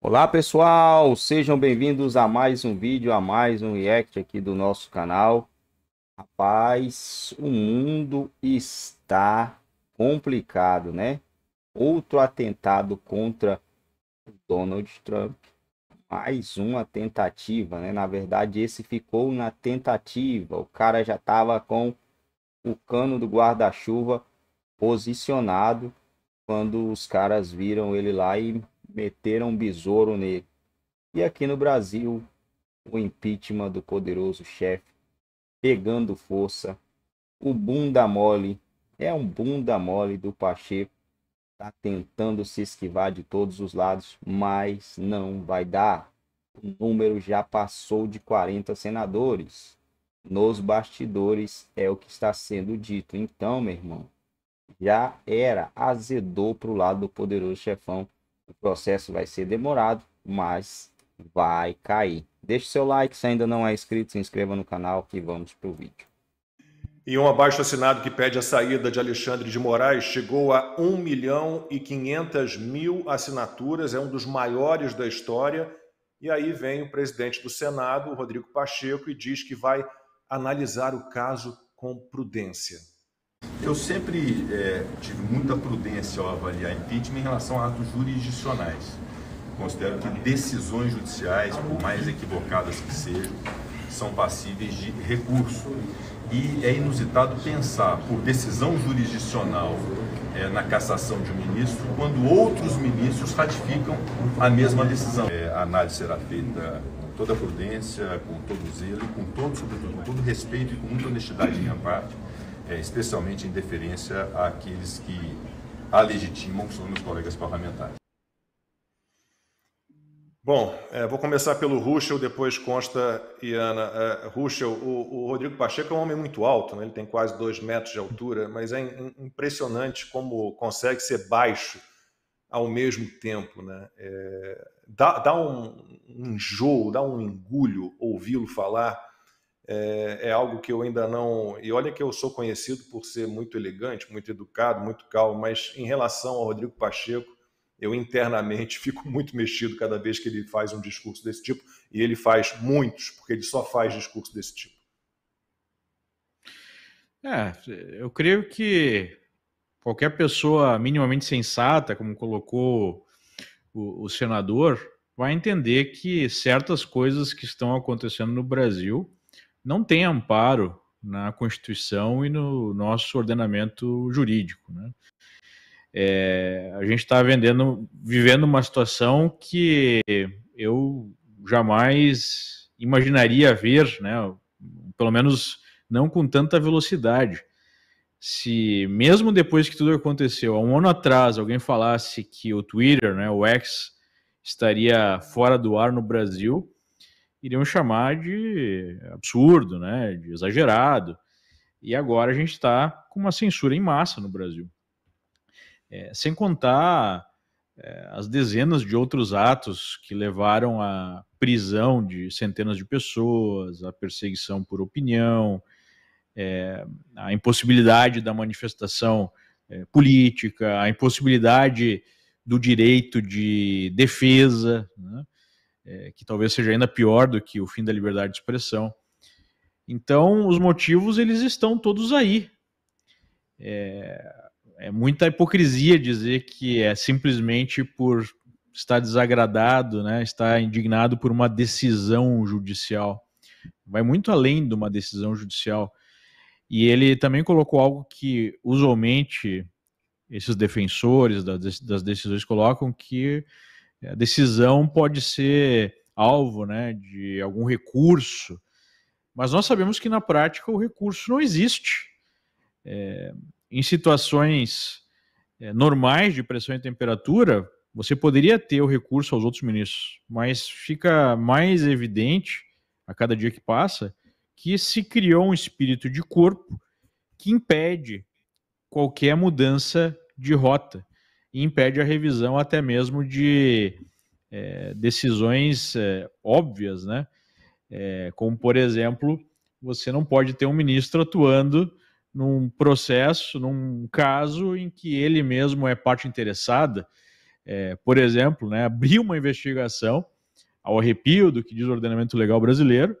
Olá pessoal, sejam bem-vindos a mais um vídeo, a mais um react aqui do nosso canal. Rapaz, o mundo está complicado, né? Outro atentado contra o Donald Trump. Mais uma tentativa, né? Na verdade, esse ficou na tentativa. O cara já estava com o cano do guarda-chuva posicionado quando os caras viram ele lá e meteram um besouro nele. E aqui no Brasil, o impeachment do poderoso chefe pegando força. O bunda mole é um bunda mole do Pacheco. Tá tentando se esquivar de todos os lados, mas não vai dar. O número já passou de 40 senadores. Nos bastidores é o que está sendo dito. Então, meu irmão, já era, azedou para o lado do poderoso chefão o processo vai ser demorado, mas vai cair. Deixe seu like se ainda não é inscrito, se inscreva no canal e vamos para o vídeo. E um abaixo assinado que pede a saída de Alexandre de Moraes chegou a 1 milhão e 500 mil assinaturas, é um dos maiores da história. E aí vem o presidente do Senado, Rodrigo Pacheco, e diz que vai analisar o caso com prudência. Eu sempre é, tive muita prudência ao avaliar impeachment em relação a atos jurisdicionais. Considero que decisões judiciais, por mais equivocadas que sejam, são passíveis de recurso. E é inusitado pensar por decisão jurisdicional é, na cassação de um ministro, quando outros ministros ratificam a mesma decisão. É, a análise será feita com toda a prudência, com todo zelo, com todo, sobretudo, com todo respeito e com muita honestidade de minha parte é, especialmente em deferência àqueles que a legitimam, que são meus colegas parlamentares. Bom, é, vou começar pelo Ruschel, depois Consta e Ana. É, Ruschel, o, o, Rodrigo Pacheco é um homem muito alto, né? ele tem quase dois metros de altura, mas é impressionante como consegue ser baixo ao mesmo tempo. Né? É, dá, dá um, um enjoo, dá um engulho ouvi-lo falar é, é, algo que eu ainda não. E olha que eu sou conhecido por ser muito elegante, muito educado, muito calmo, mas em relação ao Rodrigo Pacheco, eu internamente fico muito mexido cada vez que ele faz um discurso desse tipo, e ele faz muitos, porque ele só faz discurso desse tipo. É, eu creio que qualquer pessoa minimamente sensata, como colocou o, o senador, vai entender que certas coisas que estão acontecendo no Brasil não tem amparo na Constituição e no nosso ordenamento jurídico. Né? É, a gente está vivendo uma situação que eu jamais imaginaria ver, né? pelo menos não com tanta velocidade. Se mesmo depois que tudo aconteceu, há um ano atrás, alguém falasse que o Twitter, né, o X, estaria fora do ar no Brasil, iriam chamar de absurdo, né, de exagerado. E agora a gente está com uma censura em massa no Brasil. É, sem contar é, as dezenas de outros atos que levaram à prisão de centenas de pessoas, à perseguição por opinião, é, à impossibilidade da manifestação é, política, à impossibilidade do direito de defesa. Né? é, que talvez seja ainda pior do que o fim da liberdade de expressão. Então, os motivos eles estão todos aí. É, é muita hipocrisia dizer que é simplesmente por estar desagradado, né, estar indignado por uma decisão judicial. Vai muito além de uma decisão judicial. E ele também colocou algo que usualmente esses defensores das decisões colocam que é, a decisão pode ser alvo né, de algum recurso, mas nós sabemos que na prática o recurso não existe. É, em situações é, normais de pressão e temperatura, você poderia ter o recurso aos outros ministros, mas fica mais evidente a cada dia que passa que se criou um espírito de corpo que impede qualquer mudança de rota impede a revisão até mesmo de é, decisões é, óbvias, né? É, como, por exemplo, você não pode ter um ministro atuando num processo, num caso em que ele mesmo é parte interessada. É, por exemplo, né, abrir uma investigação ao arrepio do que diz o ordenamento legal brasileiro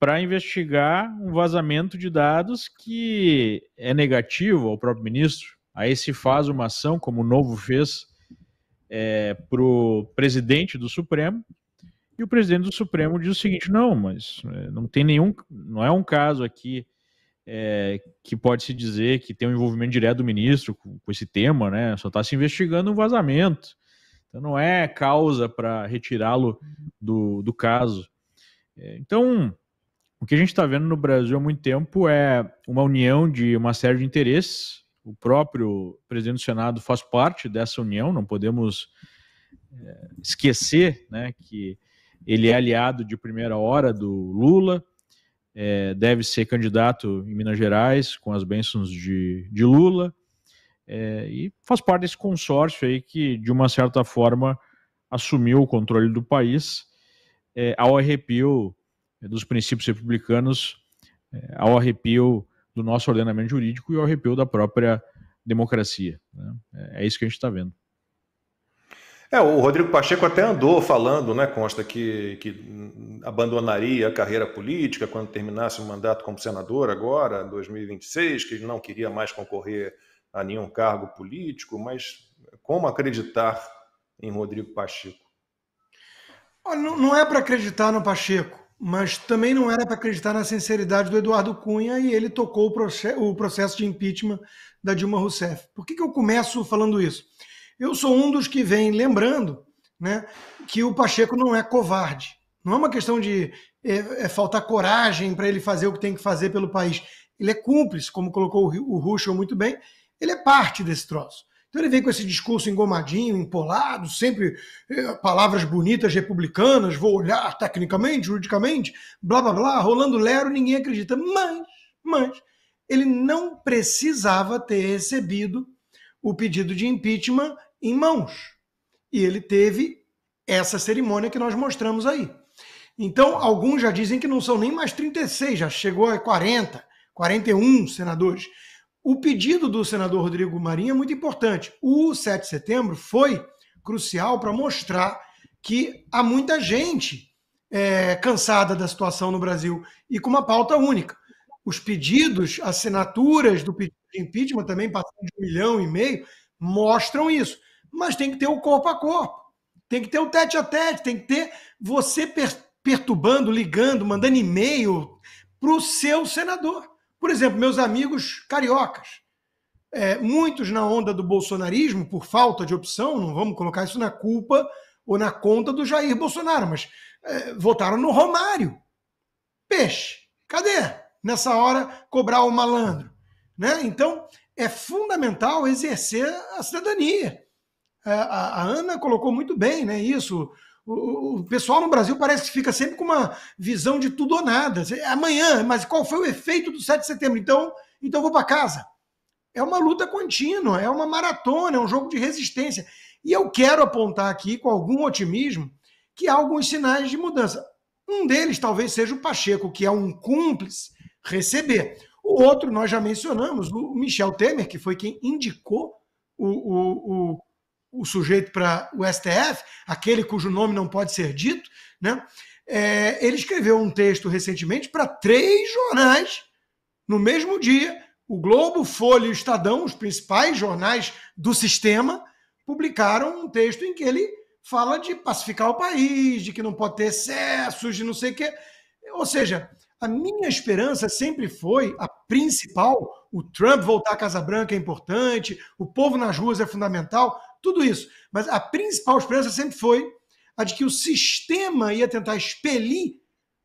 para investigar um vazamento de dados que é negativo ao próprio ministro, Aí se faz uma ação, como o Novo fez, é, para o presidente do Supremo, e o presidente do Supremo diz o seguinte: não, mas é, não tem nenhum, não é um caso aqui é, que pode se dizer que tem um envolvimento direto do ministro com, com esse tema, né? Só está se investigando um vazamento. Então não é causa para retirá-lo do, do caso. É, então, o que a gente está vendo no Brasil há muito tempo é uma união de uma série de interesses o próprio presidente do Senado faz parte dessa união, não podemos é, esquecer né, que ele é aliado de primeira hora do Lula, é, deve ser candidato em Minas Gerais com as bênçãos de, de Lula, é, e faz parte desse consórcio aí que, de uma certa forma, assumiu o controle do país é, ao arrepio dos princípios republicanos, é, ao arrepio do nosso ordenamento jurídico e ao arrepio da própria democracia. Né? É, é isso que a gente está vendo. É, o Rodrigo Pacheco até andou falando, né, consta que, que abandonaria a carreira política quando terminasse o mandato como senador agora, 2026, que ele não queria mais concorrer a nenhum cargo político, mas como acreditar em Rodrigo Pacheco? Não, não é para acreditar no Pacheco. Mas também não era para acreditar na sinceridade do Eduardo Cunha e ele tocou o, proce o processo de impeachment da Dilma Rousseff. Por que, que eu começo falando isso? Eu sou um dos que vem lembrando né, que o Pacheco não é covarde. Não é uma questão de é, é faltar coragem para ele fazer o que tem que fazer pelo país. Ele é cúmplice, como colocou o, o muito bem, ele é parte desse troço. Então ele vem com esse discurso engomadinho, empolado, sempre eh, palavras bonitas republicanas, vou olhar tecnicamente, juridicamente, blá blá blá, rolando lero, ninguém acredita. Mas, mas, ele não precisava ter recebido o pedido de impeachment em mãos. E ele teve essa cerimônia que nós mostramos aí. Então, alguns já dizem que não são nem mais 36, já chegou a 40, 41 senadores. O pedido do senador Rodrigo Marinho é muito importante. O 7 de setembro foi crucial para mostrar que há muita gente é, cansada da situação no Brasil e com uma pauta única. Os pedidos, assinaturas do pedido de impeachment, também passando de um milhão e meio, mostram isso. Mas tem que ter o corpo a corpo, tem que ter o tete a tete, tem que ter você per perturbando, ligando, mandando e-mail para o seu senador. Por exemplo, meus amigos cariocas, é, muitos na onda do bolsonarismo, por falta de opção, não vamos colocar isso na culpa ou na conta do Jair Bolsonaro, mas é, votaram no Romário. Peixe, cadê? Nessa hora, cobrar o malandro. Né? Então, é fundamental exercer a cidadania. A, é, a, a Ana colocou muito bem né, isso. O, pessoal no Brasil parece que fica sempre com uma visão de tudo ou nada. Amanhã, mas qual foi o efeito do 7 de setembro? Então, então vou para casa. É uma luta contínua, é uma maratona, é um jogo de resistência. E eu quero apontar aqui, com algum otimismo, que há alguns sinais de mudança. Um deles talvez seja o Pacheco, que é um cúmplice receber. O outro, nós já mencionamos, o Michel Temer, que foi quem indicou o, o, o o sujeito para o STF, aquele cujo nome não pode ser dito, né? É, ele escreveu um texto recentemente para três jornais no mesmo dia. O Globo, o Folha e o Estadão, os principais jornais do sistema, publicaram um texto em que ele fala de pacificar o país, de que não pode ter excessos, de não sei o quê. Ou seja, a minha esperança sempre foi a principal: o Trump voltar à Casa Branca é importante, o povo nas ruas é fundamental tudo isso. Mas a principal esperança sempre foi a de que o sistema ia tentar expelir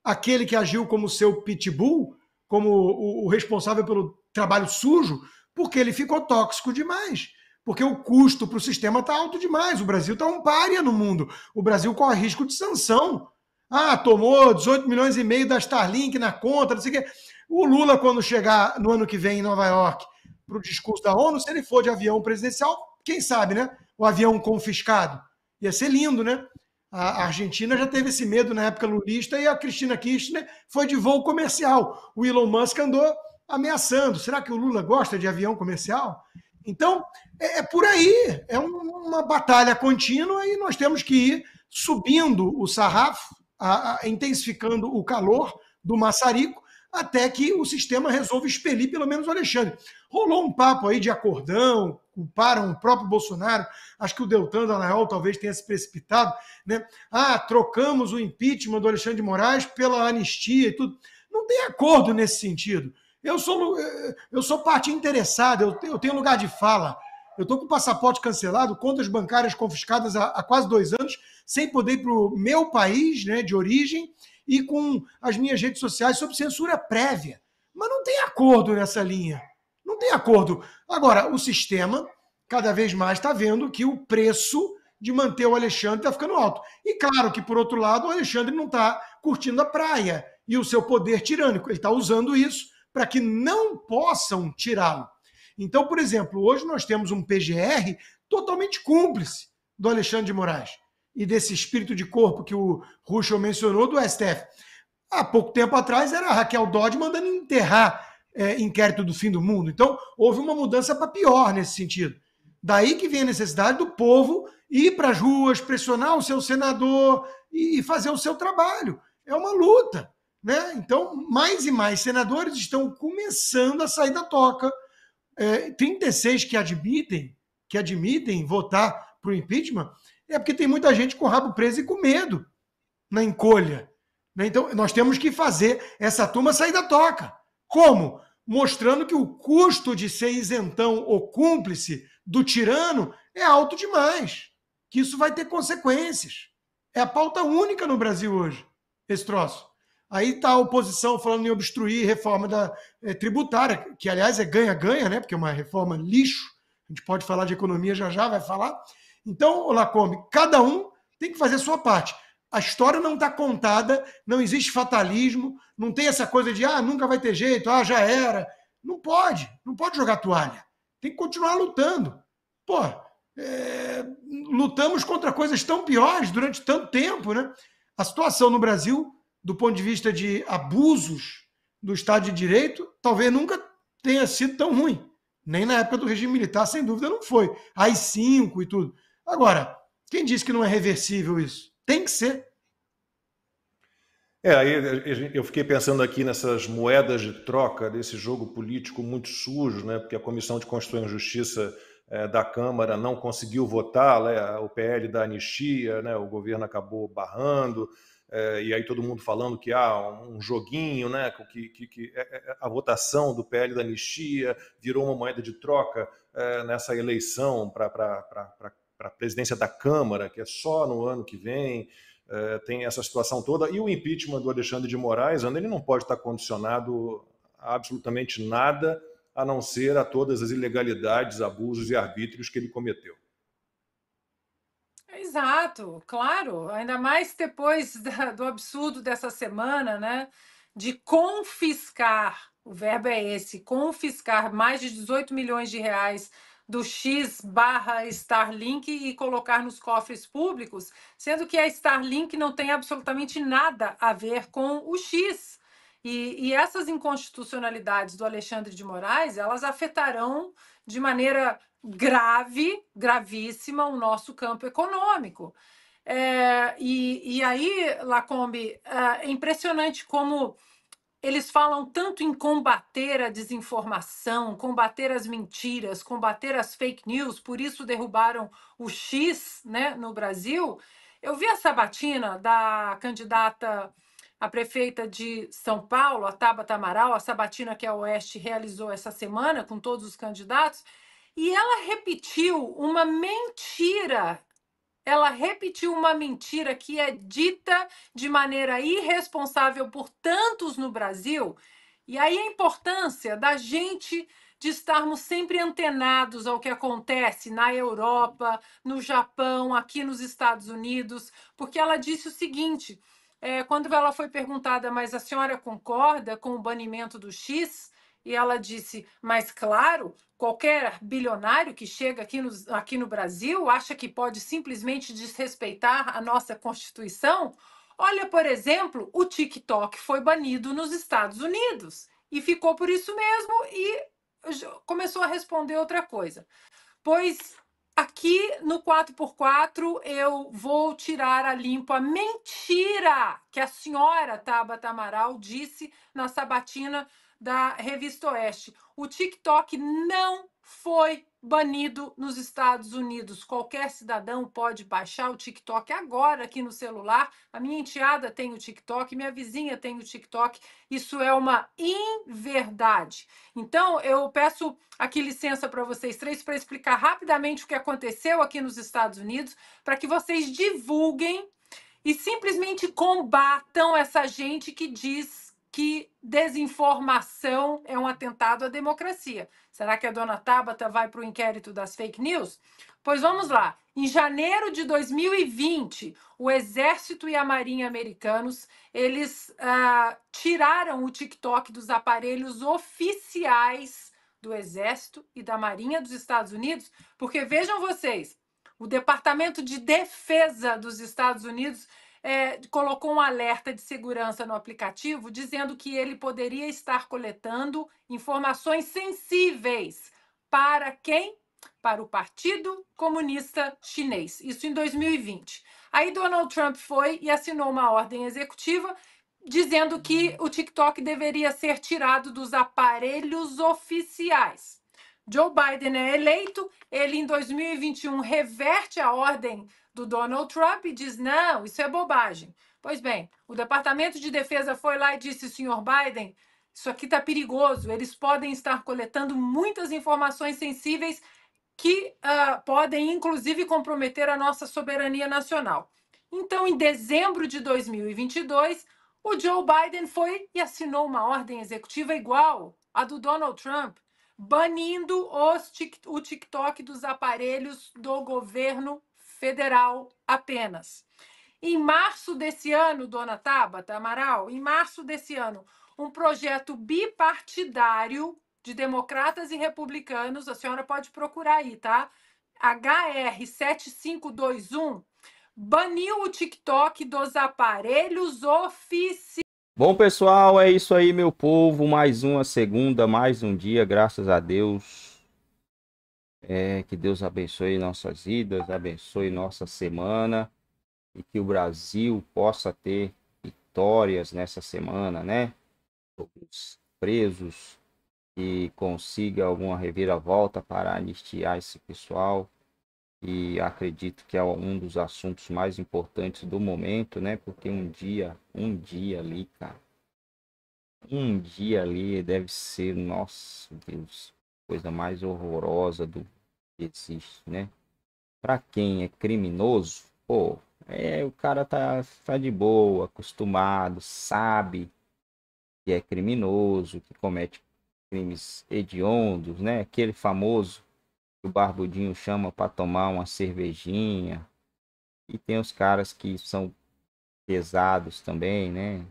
aquele que agiu como seu pitbull, como o, o responsável pelo trabalho sujo, porque ele ficou tóxico demais. Porque o custo para o sistema está alto demais. O Brasil está um pária no mundo. O Brasil corre risco de sanção. Ah, tomou 18 milhões e meio da Starlink na conta, não sei o quê. O Lula, quando chegar no ano que vem em Nova York para o discurso da ONU, se ele for de avião presidencial, quem sabe, né? O avião confiscado. Ia ser lindo, né? A Argentina já teve esse medo na época lulista e a Cristina Kirchner foi de voo comercial. O Elon Musk andou ameaçando. Será que o Lula gosta de avião comercial? Então, é, é por aí. É uma batalha contínua e nós temos que ir subindo o sarrafo, a, a, intensificando o calor do maçarico até que o sistema resolve expelir pelo menos o Alexandre. Rolou um papo aí de acordão, culparam o próprio Bolsonaro, acho que o Deltan Dallagnol talvez tenha se precipitado, né? Ah, trocamos o impeachment do Alexandre de Moraes pela anistia e tudo. Não tem acordo nesse sentido. Eu sou, eh, eh, eu sou parte interessada, eu tenho lugar de fala. Eu estou com o passaporte cancelado, contas bancárias confiscadas há, há quase dois anos, sem poder ir para o meu país né, de origem e com as minhas redes sociais sob censura prévia. Mas não tem acordo nessa linha. Não tem acordo. Agora, o sistema cada vez mais está vendo que o preço de manter o Alexandre está ficando alto. E claro que, por outro lado, o Alexandre não está curtindo a praia e o seu poder tirânico. Ele está usando isso para que não possam tirá-lo. Então, por exemplo, hoje nós temos um PGR totalmente cúmplice do Alexandre de Moraes e desse espírito de corpo que o Ruschel mencionou do STF. Há pouco tempo atrás era a Raquel Dodge mandando enterrar é, inquérito do fim do mundo. Então, houve uma mudança para pior nesse sentido. Daí que vem a necessidade do povo ir para as ruas, pressionar o seu senador e fazer o seu trabalho. É uma luta. Né? Então, mais e mais senadores estão começando a sair da toca. É, 36 que admitem, que admitem votar para o impeachment, é porque tem muita gente com o rabo preso e com medo na encolha. Né? Então, nós temos que fazer essa turma sair da toca. Como? Mostrando que o custo de ser isentão ou cúmplice do tirano é alto demais, que isso vai ter consequências. É a pauta única no Brasil hoje, esse troço. Aí está a oposição falando em obstruir reforma da, é, tributária, que aliás é ganha-ganha, né? Porque é uma reforma lixo. A gente pode falar de economia já já, vai falar. Então, Lacombe, cada um tem que fazer a sua parte. A história não está contada, não existe fatalismo, não tem essa coisa de ah, nunca vai ter jeito, ah, já era. Não pode, não pode jogar toalha. Tem que continuar lutando. Pô, é, lutamos contra coisas tão piores durante tanto tempo, né? A situação no Brasil, do ponto de vista de abusos do Estado de Direito, talvez nunca tenha sido tão ruim. Nem na época do regime militar, sem dúvida, não foi. ai cinco e tudo. Agora, quem diz que não é reversível isso? Tem que ser. É, aí eu fiquei pensando aqui nessas moedas de troca desse jogo político muito sujo, né? Porque a Comissão de Constituição e Justiça eh, da Câmara não conseguiu votar né, o PL da anistia, né? O governo acabou barrando. Eh, e aí todo mundo falando que há ah, um joguinho, né? Que, que, que, é, é, é, a votação do PL da anistia virou uma moeda de troca eh, nessa eleição para para a presidência da Câmara, que é só no ano que vem, é, tem essa situação toda. E o impeachment do Alexandre de Moraes, Ana, ele não pode estar condicionado a absolutamente nada a não ser a todas as ilegalidades, abusos e arbítrios que ele cometeu. Exato, claro. Ainda mais depois da, do absurdo dessa semana, né? De confiscar, o verbo é esse, confiscar mais de 18 milhões de reais do X barra Starlink e colocar nos cofres públicos, sendo que a Starlink não tem absolutamente nada a ver com o X. E, e essas inconstitucionalidades do Alexandre de Moraes, elas afetarão de maneira grave, gravíssima, o nosso campo econômico. É, e, e aí, Lacombe, é, é impressionante como eles falam tanto em combater a desinformação, combater as mentiras, combater as fake news, por isso derrubaram o X né, no Brasil. Eu vi a sabatina da candidata a prefeita de São Paulo, a Tabata Amaral, a sabatina que a Oeste realizou essa semana com todos os candidatos, e ela repetiu uma mentira ela repetiu uma mentira que é dita de maneira irresponsável por tantos no Brasil. E aí a importância da gente de estarmos sempre antenados ao que acontece na Europa, no Japão, aqui nos Estados Unidos, porque ela disse o seguinte: é, quando ela foi perguntada, mas a senhora concorda com o banimento do X? E ela disse: Mas claro, qualquer bilionário que chega aqui no, aqui no Brasil acha que pode simplesmente desrespeitar a nossa Constituição. Olha, por exemplo, o TikTok foi banido nos Estados Unidos e ficou por isso mesmo e começou a responder outra coisa. Pois aqui no 4x4 eu vou tirar a limpo a mentira que a senhora Tabata Amaral disse na sabatina da Revista Oeste. O TikTok não foi banido nos Estados Unidos. Qualquer cidadão pode baixar o TikTok agora aqui no celular. A minha enteada tem o TikTok, minha vizinha tem o TikTok. Isso é uma inverdade. Então, eu peço aqui licença para vocês três para explicar rapidamente o que aconteceu aqui nos Estados Unidos, para que vocês divulguem e simplesmente combatam essa gente que diz que desinformação é um atentado à democracia. Será que a dona Tabata vai para o inquérito das fake news? Pois vamos lá. Em janeiro de 2020, o Exército e a Marinha americanos eles ah, tiraram o TikTok dos aparelhos oficiais do Exército e da Marinha dos Estados Unidos, porque vejam vocês, o Departamento de Defesa dos Estados Unidos é, colocou um alerta de segurança no aplicativo dizendo que ele poderia estar coletando informações sensíveis para quem? Para o Partido Comunista Chinês. Isso em 2020. Aí Donald Trump foi e assinou uma ordem executiva dizendo que o TikTok deveria ser tirado dos aparelhos oficiais. Joe Biden é eleito, ele em 2021 reverte a ordem do Donald Trump e diz: não, isso é bobagem. Pois bem, o Departamento de Defesa foi lá e disse: senhor Biden, isso aqui está perigoso, eles podem estar coletando muitas informações sensíveis que uh, podem, inclusive, comprometer a nossa soberania nacional. Então, em dezembro de 2022, o Joe Biden foi e assinou uma ordem executiva igual à do Donald Trump, banindo tic, o TikTok dos aparelhos do governo federal apenas. Em março desse ano, dona Tabata Amaral, em março desse ano, um projeto bipartidário de democratas e republicanos, a senhora pode procurar aí, tá? HR 7521 baniu o TikTok dos aparelhos oficiais. Bom, pessoal, é isso aí, meu povo. Mais uma segunda, mais um dia, graças a Deus. É, que Deus abençoe nossas vidas, abençoe nossa semana e que o Brasil possa ter vitórias nessa semana, né? Os presos e consiga alguma reviravolta para anistiar esse pessoal. E acredito que é um dos assuntos mais importantes do momento, né? Porque um dia, um dia ali, cara, um dia ali deve ser, nosso Deus, coisa mais horrorosa do que existe, né? Para quem é criminoso, pô, é, o cara tá, tá de boa, acostumado, sabe que é criminoso, que comete crimes hediondos, né? Aquele famoso que o Barbudinho chama para tomar uma cervejinha. E tem os caras que são pesados também, né?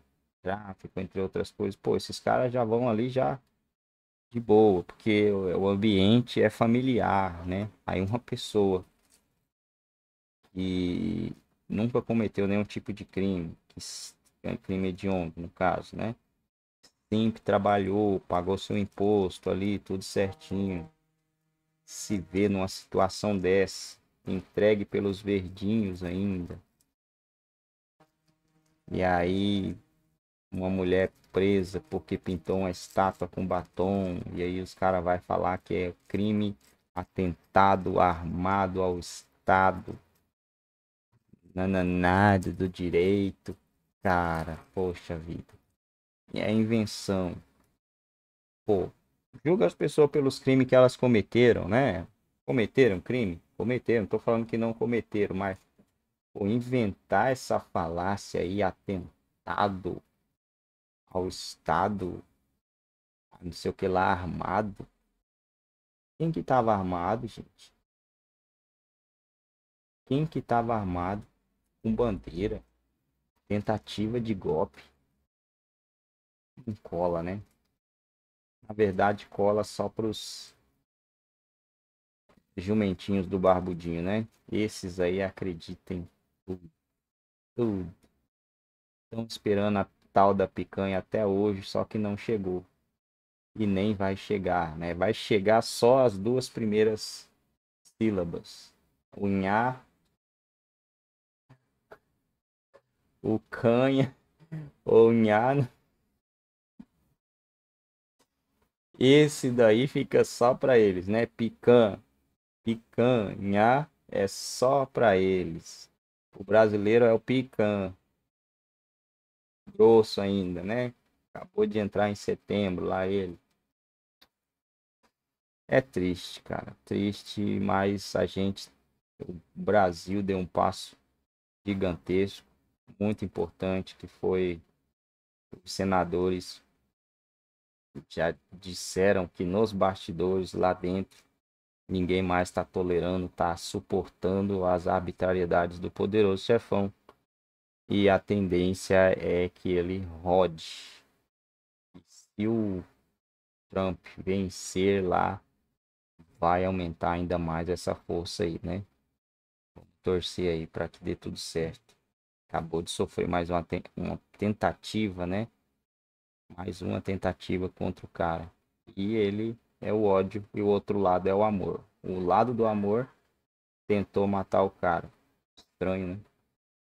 Tráfico, entre outras coisas. Pô, esses caras já vão ali já de boa, porque o ambiente é familiar, né? Aí uma pessoa que nunca cometeu nenhum tipo de crime, que é um crime hediondo no caso, né? Sempre trabalhou, pagou seu imposto ali, tudo certinho. Se vê numa situação dessa, entregue pelos verdinhos ainda. E aí uma mulher presa porque pintou uma estátua com batom e aí os caras vai falar que é crime atentado armado ao Estado nananade do direito cara poxa vida e é a invenção pô julga as pessoas pelos crimes que elas cometeram né cometeram crime cometeram tô falando que não cometeram mas pô, inventar essa falácia aí atentado ao Estado, não sei o que lá, armado. Quem que estava armado, gente? Quem que estava armado com bandeira? Tentativa de golpe. Não cola, né? Na verdade, cola só pros jumentinhos do barbudinho, né? Esses aí acreditem Tudo. Estão esperando a tal da picanha até hoje, só que não chegou. E nem vai chegar, né? Vai chegar só as duas primeiras sílabas. O nhá, o canha, ou nhá. Né? Esse daí fica só para eles, né? Pican, picanha é só para eles. O brasileiro é o pican grosso ainda, né? Acabou de entrar em setembro lá ele. É triste, cara. Triste, mas a gente, o Brasil deu um passo gigantesco, muito importante, que foi os senadores já disseram que nos bastidores lá dentro ninguém mais está tolerando, está suportando as arbitrariedades do poderoso chefão. E a tendência é que ele rode. E se o Trump vencer lá, vai aumentar ainda mais essa força aí, né? Vamos torcer aí para que dê tudo certo. Acabou de sofrer mais uma, te uma tentativa, né? Mais uma tentativa contra o cara. E ele é o ódio e o outro lado é o amor. O lado do amor tentou matar o cara. Estranho, né?